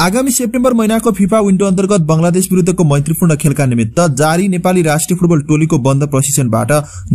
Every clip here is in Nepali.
आगामी सेप्टेम्बर महिनाको फिफा विन्डो अन्तर्गत बंगलादेश विरूद्धको मैत्रीपूर्ण खेलका निमित्त जारी नेपाली राष्ट्रिय फुटबल टोलीको बन्द प्रशिक्षणबाट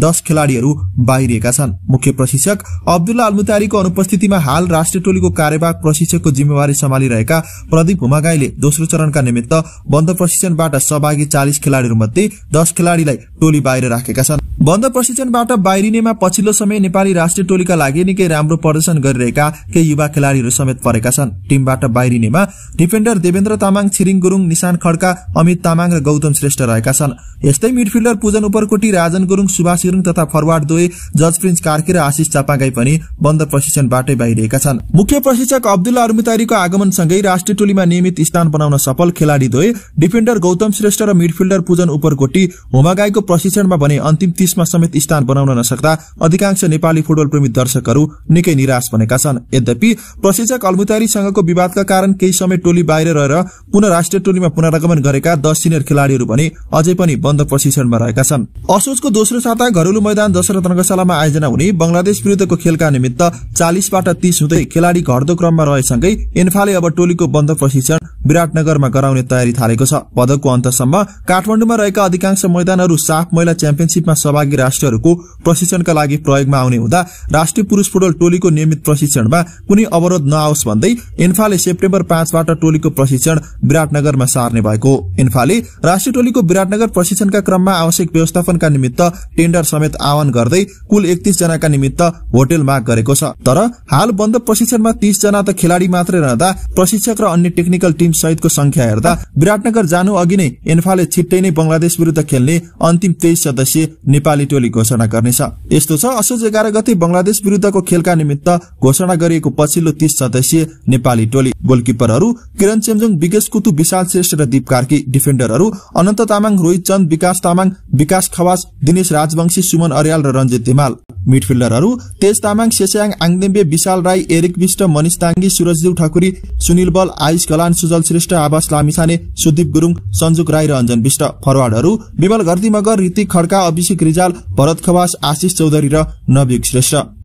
दश खेलाड़ीहरू बाहिरिएका छन् मुख्य प्रशिक्षक अब्दुल्ला अल्मुतारीको अनुपस्थितिमा हाल राष्ट्रिय टोलीको कार्यवाहक प्रशिक्षकको जिम्मेवारी सम्हालिरहेका प्रदीप हुमागाईले दोस्रो चरणका निमित्त बन्द प्रशिक्षणबाट सहभागी चालिस खेलाड़ीहरूमध्ये दश खेलाड़ीलाई टोली बाहिर राखेका छन् बन्द प्रशिक्षणबाट बाहिरिनेमा पछिल्लो समय नेपाली राष्ट्रिय टोलीका लागि निकै राम्रो प्रदर्शन गरिरहेका केही युवा खेलाड़ीहरू समेत परेका छन् टीमबाट बाहिरिनेमा डिफेन्डर देवेन्द्र तामाङ छिरिङ गुरुङ निशान खड्का अमित तामाङ र गौतम श्रेष्ठ रहेका छन् यस्तै मिडफिल्डर पूजन उपरकोटी राजन गुरुङ सुभाष गुरुङ तथा फरवार्ड दुवै जज प्रिन्स कार्की र आशिष चापागाई पनि बन्द प्रशिक्षणबाटै बाहिरिएका छन् मुख्य प्रशिक्षक अब्दुल्ला अरुमितारीको आगमनसँगै राष्ट्रिय टोलीमा नियमित स्थान बनाउन सफल खेलाड़ी दुवै डिफेन्डर गौतम श्रेष्ठ र मिडफिल्डर पूजन उपरकोटी होमागाईको प्रशिक्षणमा भने अन्तिम तीसमा समेत स्थान बनाउन नसक्दा अधिकांश नेपाली फुटबल प्रेमी दर्शकहरू निकै निराश बनेका छन् यद्यपि प्रशिक्षक अल्मुतारीसँगको विवादका कारण केही समय टोली बाहिर रहेर पुनः राष्ट्रिय टोलीमा पुनरागमन गरेका दस सिनियर खेलाड़ीहरू भने अझै पनि बन्द प्रशिक्षणमा रहेका छन् असोजको दोस्रो साता घरेलु मैदान दशरथ रंगशालामा आयोजना हुने बंगलादेश विरूद्धको खेलका निमित्त चालिसबाट तीस हुँदै खेलाड़ी घट्दो क्रममा रहेसँगै इन्फाले अब टोलीको बन्द प्रशिक्षण विराटनगरमा गराउने तयारी थालेको छ पदकको अन्तसम्म काठमाडौँमा रहेका अधिकांश मैदानहरू काप महिला च्याम्पियनशीपमा सहभागी राष्ट्रहरूको प्रशिक्षणका लागि प्रयोगमा आउने हुँदा राष्ट्रिय पुरुष फुटबल टोलीको नियमित प्रशिक्षणमा कुनै अवरोध नआओस् भन्दै इन्फाले सेप्टेम्बर पाँचबाट टोलीको प्रशिक्षण विराटनगरमा सार्ने भएको इन्फाले राष्ट्रिय टोलीको विराटनगर प्रशिक्षणका क्रममा आवश्यक व्यवस्थापनका निमित्त टेण्डर समेत आह्वान गर्दै कुल एकतीस जनाका निमित्त होटेल माग गरेको छ तर हाल बन्द प्रशिक्षणमा तीस जना त खेलाड़ी मात्रै रहँदा प्रशिक्षक र अन्य टेक्निकल टिम सहितको संख्या हेर्दा विराटनगर जानु अघि नै इन्फाले छिट्टै नै बंगलादेश विरूद्ध खेल्ने अन्त्य अन्तिम तेइस सदस्यीय नेपाली टोली घोषणा गर्नेछ यस्तो छ असोज एघार गते बंगलादेश विरुद्धको खेलका निमित्त घोषणा गरिएको पछिल्लो तीस सदस्यीय नेपाली टोली गोलकिपरहरू किरण चेम्जोङ विगेश कुतु विशाल श्रेष्ठ र दीप कार्की डिफेन्डरहरू अनन्त तामाङ रोहित चन्द विकास तामाङ विकास खवास दिनेश राजवंशी सुमन अर्याल र रञ्जित धिमाल मिडफिल्डरहरू तेज तामाङ सेस्याङ आङदेम्बे विशाल राई एरिक विष्ट मनिष ताङ्गी सुरजदेव ठकुरी सुनिल बल आयुष कलान सुजल श्रेष्ठ आवास लामिछाने सुदीप गुरुङ सञ्जुक राई र अञ्जन विष्ट फरवार्डहरू विमल घरदी मगर ऋतिक खड्का अभिषेक रिजाल भरत खवास आशिष चौधरी र नवीक श्रेष्ठ